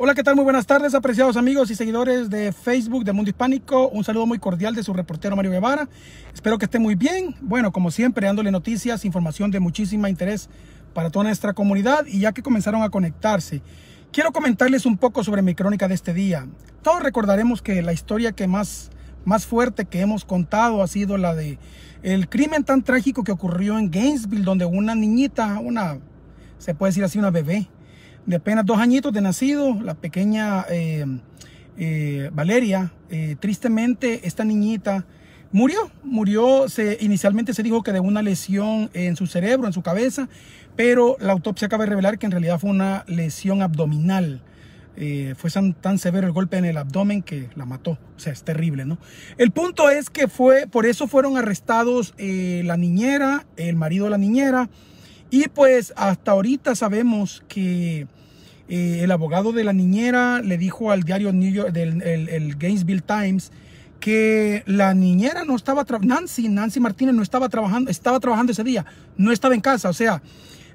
Hola, ¿qué tal? Muy buenas tardes, apreciados amigos y seguidores de Facebook de Mundo Hispánico. Un saludo muy cordial de su reportero Mario Guevara. Espero que esté muy bien. Bueno, como siempre, dándole noticias, información de muchísimo interés para toda nuestra comunidad y ya que comenzaron a conectarse. Quiero comentarles un poco sobre mi crónica de este día. Todos recordaremos que la historia que más, más fuerte que hemos contado ha sido la de el crimen tan trágico que ocurrió en Gainesville, donde una niñita, una, se puede decir así, una bebé, de apenas dos añitos de nacido, la pequeña eh, eh, Valeria, eh, tristemente esta niñita murió, murió, se, inicialmente se dijo que de una lesión en su cerebro, en su cabeza, pero la autopsia acaba de revelar que en realidad fue una lesión abdominal. fue tan, severo el golpe en el abdomen que la mató. O sea, es terrible, ¿no? El punto es que fue, por eso fueron arrestados la niñera, el marido de la niñera, y pues hasta ahorita sabemos que eh, el abogado de la niñera le dijo al diario New York, del el, Gainesville Times, que la niñera no estaba, Nancy, Nancy Martínez no estaba trabajando, estaba trabajando ese día, no estaba en casa, o sea,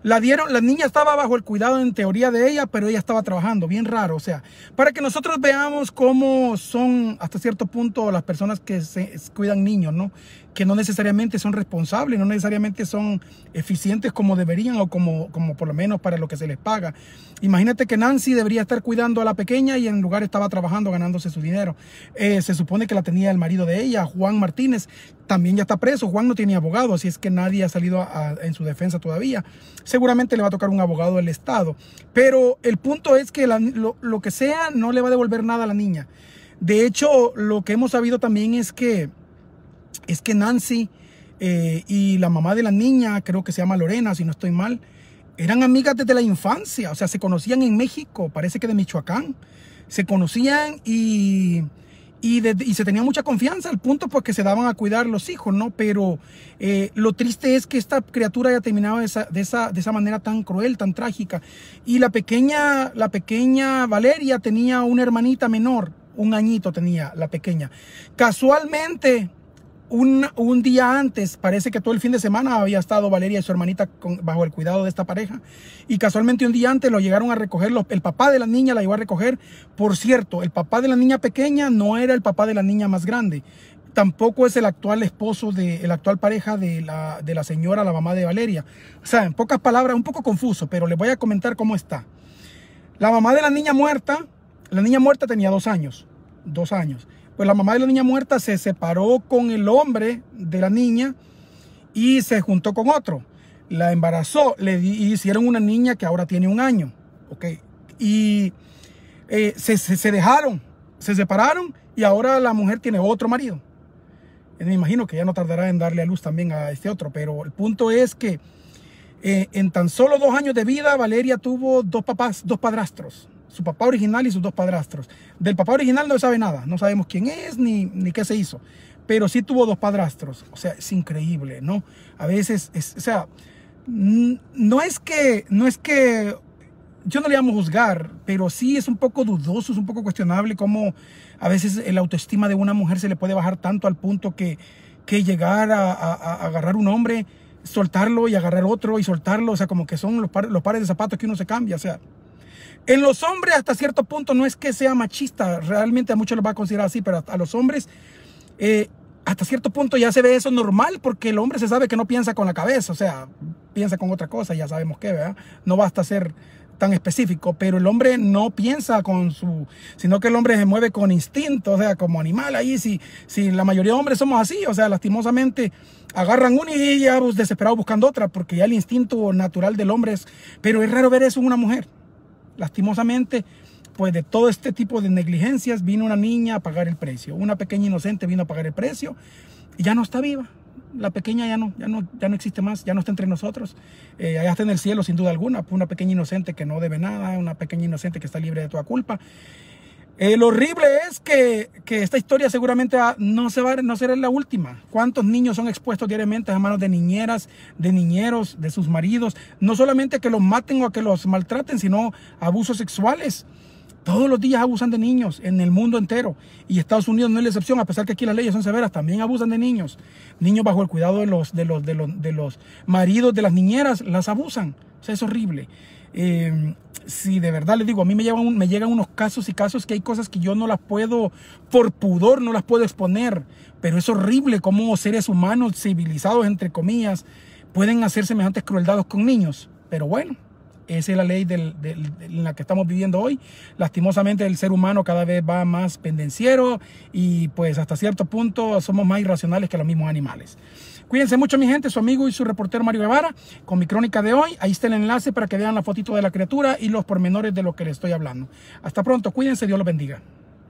la dieron, la niña estaba bajo el cuidado en teoría de ella, pero ella estaba trabajando, bien raro, o sea, para que nosotros veamos cómo son hasta cierto punto las personas que se, cuidan niños, ¿no? Que no necesariamente son responsables, no necesariamente son eficientes como deberían o como, como por lo menos para lo que se les paga. Imagínate que Nancy debería estar cuidando a la pequeña y en lugar estaba trabajando ganándose su dinero. Eh, se supone que la tenía el marido de ella, Juan Martínez, también ya está preso, Juan no tiene abogado, así es que nadie ha salido en su defensa todavía seguramente le va a tocar un abogado del Estado. Pero el punto es que lo, que sea no le va a devolver nada a la niña. De hecho, lo que hemos sabido también es que, es que Nancy eh, y la mamá de la niña, creo que se llama Lorena, si no estoy mal, eran amigas desde la infancia. O sea, se conocían en México, parece que de Michoacán. Se conocían y y, se tenía mucha confianza al punto porque pues se daban a cuidar los hijos, ¿no? Pero eh, lo triste es que esta criatura haya terminado de esa, de esa, de, esa, manera tan cruel, tan trágica. Y la pequeña, la pequeña Valeria tenía una hermanita menor, un añito tenía la pequeña. Casualmente un, día antes, parece que todo el fin de semana había estado Valeria y su hermanita bajo el cuidado de esta pareja. Y casualmente un día antes lo llegaron a recoger, el papá de la niña la iba a recoger. Por cierto, el papá de la niña pequeña no era el papá de la niña más grande. Tampoco es el actual esposo de el actual pareja de la, de la señora, la mamá de Valeria. O sea, en pocas palabras, un poco confuso, pero les voy a comentar cómo está. La mamá de la niña muerta, la niña muerta tenía dos años. Dos años. Pues la mamá de la niña muerta se separó con el hombre de la niña y se juntó con otro. La embarazó, le hicieron una niña que ahora tiene un año. Y eh, se, dejaron, se separaron y ahora la mujer tiene otro marido. Eh, me imagino que ya no tardará en darle a luz también a este otro, pero el punto es que eh, en tan solo dos años de vida, Valeria tuvo dos papás, dos padrastros su papá original y sus dos padrastros. Del papá original no sabe nada, no sabemos quién es ni, ni qué se hizo, pero sí tuvo dos padrastros. O sea, es increíble, ¿no? A veces, o sea, no es que, no es que yo no le a juzgar, pero sí es un poco dudoso, es un poco cuestionable cómo a veces la autoestima de una mujer se le puede bajar tanto al punto que, que llegar a, agarrar un hombre, soltarlo y agarrar otro y soltarlo, o sea, como que son los, los pares de zapatos que uno se cambia, o sea, en los hombres hasta cierto punto no es que sea machista, realmente a muchos los va a considerar así, pero a los hombres eh, hasta cierto punto ya se ve eso normal porque el hombre se sabe que no piensa con la cabeza, o sea, piensa con otra cosa, ya sabemos que ¿verdad? No basta ser tan específico, pero el hombre no piensa con su, sino que el hombre se mueve con instinto, o sea, como animal ahí, si, si la mayoría de hombres somos así, o sea, lastimosamente agarran una y ya pues, desesperados buscando otra, porque ya el instinto natural del hombre es, pero es raro ver eso en una mujer lastimosamente, pues de todo este tipo de negligencias vino una niña a pagar el precio, una pequeña inocente vino a pagar el precio y ya no está viva. La pequeña ya no, ya no, ya no existe más, ya no está entre nosotros. Eh, allá está en el cielo, sin duda alguna, una pequeña inocente que no debe nada, una pequeña inocente que está libre de toda culpa. El lo horrible es que, esta historia seguramente no, se va, no será la última. ¿Cuántos niños son expuestos diariamente a manos de niñeras, de niñeros, de sus maridos? No solamente que los maten o que los maltraten, sino abusos sexuales. Todos los días abusan de niños en el mundo entero. Y Estados Unidos no es la excepción, a pesar que aquí las leyes son severas, también abusan de niños. Niños bajo el cuidado de los, de los, de los, de los maridos de las niñeras las abusan. O sea, es horrible. Em, si de verdad les digo, a mí me llegan, me llegan unos casos y casos que hay cosas que yo no las puedo, por pudor, no las puedo exponer. Pero es horrible cómo seres humanos, civilizados, entre comillas, pueden hacer semejantes crueldades con niños. Pero bueno, esa es la ley en la que estamos viviendo hoy. Lastimosamente el ser humano cada vez va más pendenciero y pues hasta cierto punto somos más irracionales que los mismos animales. Cuídense mucho mi gente, su amigo y su reportero Mario Guevara con mi crónica de hoy. Ahí está el enlace para que vean la fotito de la criatura y los pormenores de lo que les estoy hablando. Hasta pronto, cuídense, Dios los bendiga.